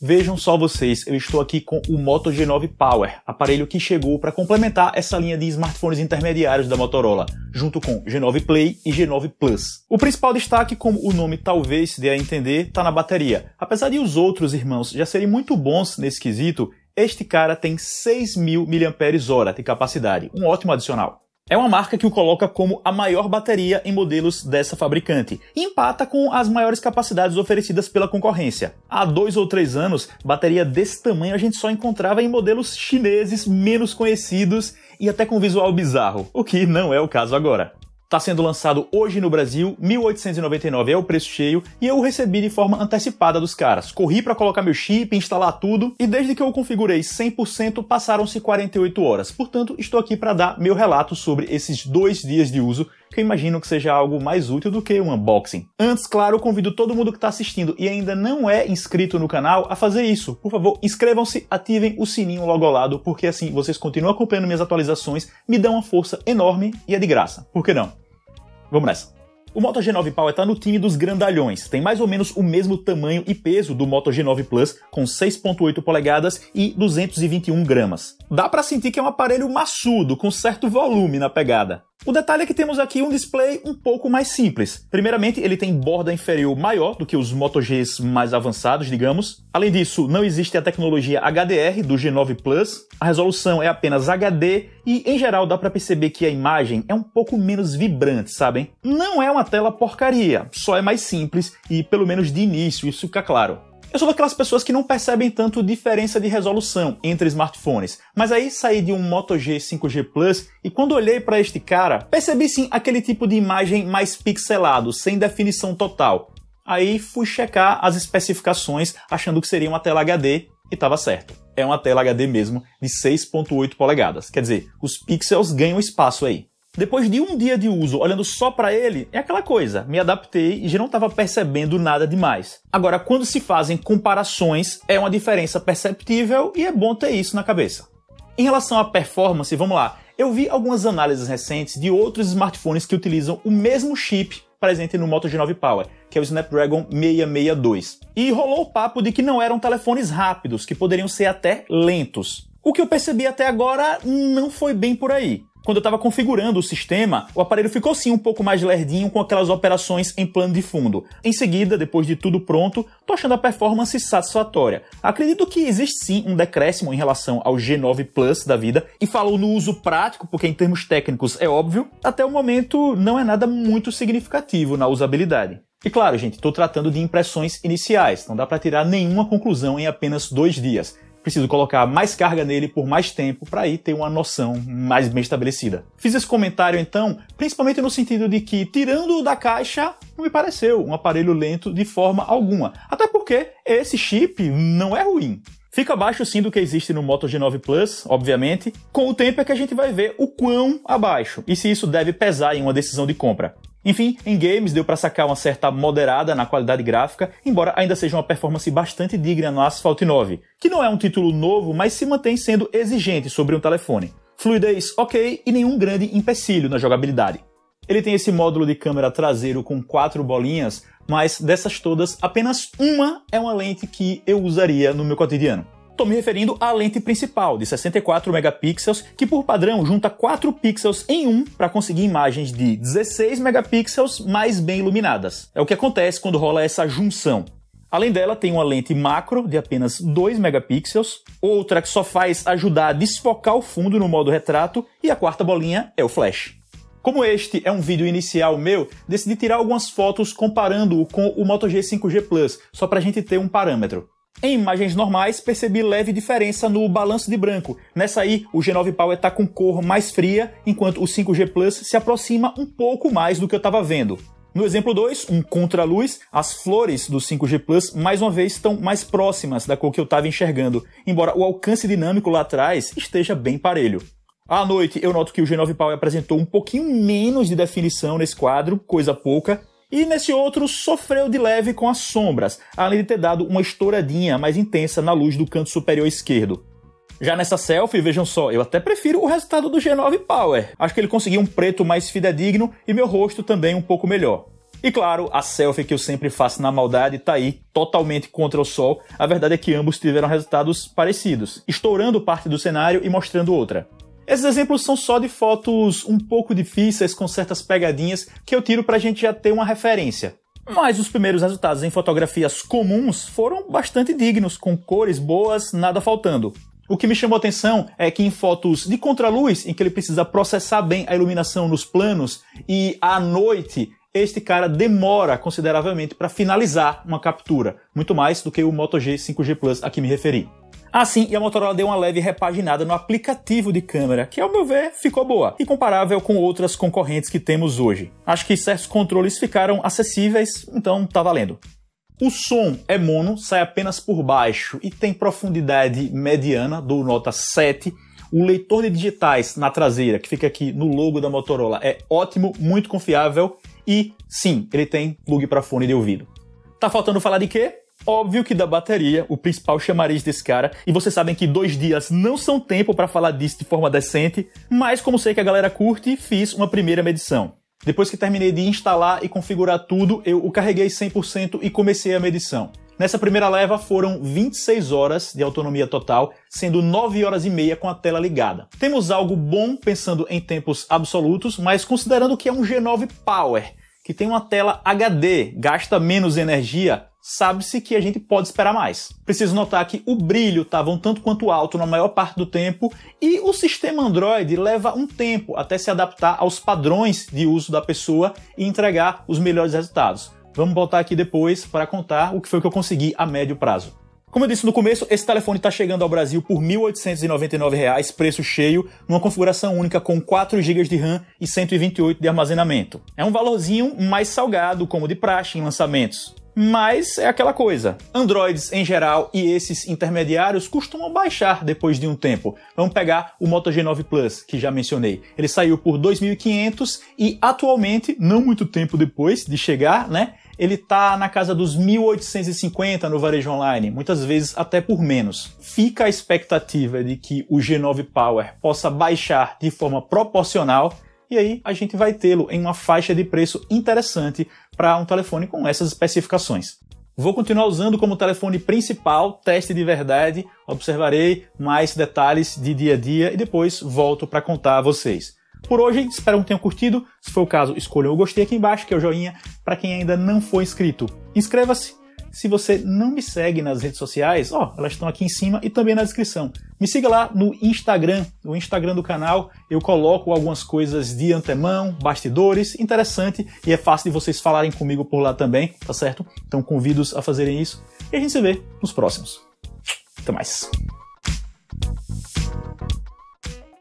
Vejam só vocês, eu estou aqui com o Moto G9 Power, aparelho que chegou para complementar essa linha de smartphones intermediários da Motorola, junto com G9 Play e G9 Plus. O principal destaque, como o nome talvez dê a entender, está na bateria. Apesar de os outros irmãos já serem muito bons nesse quesito, este cara tem 6.000 mAh de capacidade, um ótimo adicional. É uma marca que o coloca como a maior bateria em modelos dessa fabricante e empata com as maiores capacidades oferecidas pela concorrência. Há dois ou três anos, bateria desse tamanho a gente só encontrava em modelos chineses menos conhecidos e até com visual bizarro, o que não é o caso agora. Está sendo lançado hoje no Brasil, 1899 é o preço cheio, e eu recebi de forma antecipada dos caras. Corri para colocar meu chip, instalar tudo, e desde que eu configurei 100%, passaram-se 48 horas. Portanto, estou aqui para dar meu relato sobre esses dois dias de uso que eu imagino que seja algo mais útil do que um unboxing. Antes, claro, convido todo mundo que está assistindo e ainda não é inscrito no canal a fazer isso. Por favor, inscrevam-se, ativem o sininho logo ao lado, porque assim vocês continuam acompanhando minhas atualizações, me dão uma força enorme e é de graça. Por que não? Vamos nessa! O Moto G9 Power está no time dos grandalhões, tem mais ou menos o mesmo tamanho e peso do Moto G9 Plus, com 6.8 polegadas e 221 gramas. Dá para sentir que é um aparelho maçudo, com certo volume na pegada. O detalhe é que temos aqui um display um pouco mais simples. Primeiramente, ele tem borda inferior maior do que os Moto Gs mais avançados, digamos. Além disso, não existe a tecnologia HDR do G9 Plus. A resolução é apenas HD e, em geral, dá para perceber que a imagem é um pouco menos vibrante, sabem? Não é uma tela porcaria, só é mais simples e, pelo menos de início, isso fica claro. Eu sou daquelas pessoas que não percebem tanto diferença de resolução entre smartphones, mas aí saí de um Moto G5G Plus e quando olhei para este cara, percebi sim aquele tipo de imagem mais pixelado, sem definição total. Aí fui checar as especificações, achando que seria uma tela HD e estava certo. É uma tela HD mesmo de 6.8 polegadas. Quer dizer, os pixels ganham espaço aí. Depois de um dia de uso olhando só para ele, é aquela coisa, me adaptei e já não estava percebendo nada demais. Agora, quando se fazem comparações, é uma diferença perceptível e é bom ter isso na cabeça. Em relação à performance, vamos lá. Eu vi algumas análises recentes de outros smartphones que utilizam o mesmo chip presente no Moto G9 Power, que é o Snapdragon 662. E rolou o papo de que não eram telefones rápidos, que poderiam ser até lentos. O que eu percebi até agora não foi bem por aí quando eu estava configurando o sistema, o aparelho ficou sim um pouco mais lerdinho com aquelas operações em plano de fundo. Em seguida, depois de tudo pronto, tô achando a performance satisfatória. Acredito que existe sim um decréscimo em relação ao G9 Plus da vida, e falou no uso prático, porque em termos técnicos é óbvio, até o momento não é nada muito significativo na usabilidade. E claro, gente, estou tratando de impressões iniciais, não dá para tirar nenhuma conclusão em apenas dois dias preciso colocar mais carga nele por mais tempo para aí ter uma noção mais bem estabelecida. Fiz esse comentário então, principalmente no sentido de que, tirando da caixa, não me pareceu um aparelho lento de forma alguma. Até porque esse chip não é ruim. Fica abaixo sim do que existe no Moto G9 Plus, obviamente. Com o tempo é que a gente vai ver o quão abaixo e se isso deve pesar em uma decisão de compra. Enfim, em games deu para sacar uma certa moderada na qualidade gráfica, embora ainda seja uma performance bastante digna no Asphalt 9, que não é um título novo, mas se mantém sendo exigente sobre um telefone. Fluidez ok e nenhum grande empecilho na jogabilidade. Ele tem esse módulo de câmera traseiro com quatro bolinhas, mas dessas todas, apenas uma é uma lente que eu usaria no meu cotidiano. Estou me referindo à lente principal de 64 megapixels, que por padrão junta 4 pixels em um para conseguir imagens de 16 megapixels mais bem iluminadas. É o que acontece quando rola essa junção. Além dela, tem uma lente macro de apenas 2 megapixels, outra que só faz ajudar a desfocar o fundo no modo retrato, e a quarta bolinha é o flash. Como este é um vídeo inicial meu, decidi tirar algumas fotos comparando-o com o Moto G 5G Plus, só para a gente ter um parâmetro. Em imagens normais, percebi leve diferença no balanço de branco. Nessa aí, o G9 Power está com cor mais fria, enquanto o 5G Plus se aproxima um pouco mais do que eu estava vendo. No exemplo 2, um contra-luz, as flores do 5G Plus mais uma vez estão mais próximas da cor que eu estava enxergando, embora o alcance dinâmico lá atrás esteja bem parelho. À noite, eu noto que o G9 Power apresentou um pouquinho menos de definição nesse quadro, coisa pouca, e nesse outro sofreu de leve com as sombras, além de ter dado uma estouradinha mais intensa na luz do canto superior esquerdo. Já nessa selfie, vejam só, eu até prefiro o resultado do G9 Power. Acho que ele conseguiu um preto mais fidedigno e meu rosto também um pouco melhor. E claro, a selfie que eu sempre faço na maldade tá aí, totalmente contra o sol. A verdade é que ambos tiveram resultados parecidos, estourando parte do cenário e mostrando outra. Esses exemplos são só de fotos um pouco difíceis, com certas pegadinhas, que eu tiro para a gente já ter uma referência. Mas os primeiros resultados em fotografias comuns foram bastante dignos, com cores boas, nada faltando. O que me chamou a atenção é que em fotos de contraluz, em que ele precisa processar bem a iluminação nos planos, e à noite, este cara demora consideravelmente para finalizar uma captura, muito mais do que o Moto G 5G Plus a que me referi. Assim, e a Motorola deu uma leve repaginada no aplicativo de câmera, que ao meu ver ficou boa e comparável com outras concorrentes que temos hoje. Acho que certos controles ficaram acessíveis, então tá valendo. O som é mono, sai apenas por baixo e tem profundidade mediana, do nota 7. O leitor de digitais na traseira, que fica aqui no logo da Motorola, é ótimo, muito confiável e sim, ele tem plug para fone de ouvido. Tá faltando falar de quê? Óbvio que da bateria, o principal chamariz desse cara, e vocês sabem que dois dias não são tempo para falar disso de forma decente, mas como sei que a galera curte, fiz uma primeira medição. Depois que terminei de instalar e configurar tudo, eu o carreguei 100% e comecei a medição. Nessa primeira leva foram 26 horas de autonomia total, sendo 9 horas e meia com a tela ligada. Temos algo bom pensando em tempos absolutos, mas considerando que é um G9 Power, que tem uma tela HD, gasta menos energia, sabe-se que a gente pode esperar mais. Preciso notar que o brilho estava um tanto quanto alto na maior parte do tempo e o sistema Android leva um tempo até se adaptar aos padrões de uso da pessoa e entregar os melhores resultados. Vamos voltar aqui depois para contar o que foi que eu consegui a médio prazo. Como eu disse no começo, esse telefone está chegando ao Brasil por R$ 1.899, preço cheio, numa configuração única com 4 GB de RAM e 128 de armazenamento. É um valorzinho mais salgado, como de praxe em lançamentos mas é aquela coisa. Androids em geral e esses intermediários costumam baixar depois de um tempo. Vamos pegar o Moto G9 Plus, que já mencionei. Ele saiu por 2.500 e atualmente, não muito tempo depois de chegar, né? ele tá na casa dos 1850 no varejo online, muitas vezes até por menos. Fica a expectativa de que o G9 Power possa baixar de forma proporcional e aí a gente vai tê-lo em uma faixa de preço interessante para um telefone com essas especificações. Vou continuar usando como telefone principal, teste de verdade, observarei mais detalhes de dia a dia e depois volto para contar a vocês. Por hoje, espero que tenham curtido. Se for o caso, escolha o gostei aqui embaixo, que é o joinha. Para quem ainda não for inscrito, inscreva-se, se você não me segue nas redes sociais, ó, elas estão aqui em cima e também na descrição. Me siga lá no Instagram, no Instagram do canal, eu coloco algumas coisas de antemão, bastidores, interessante e é fácil de vocês falarem comigo por lá também, tá certo? Então convido-os a fazerem isso e a gente se vê nos próximos. Até mais.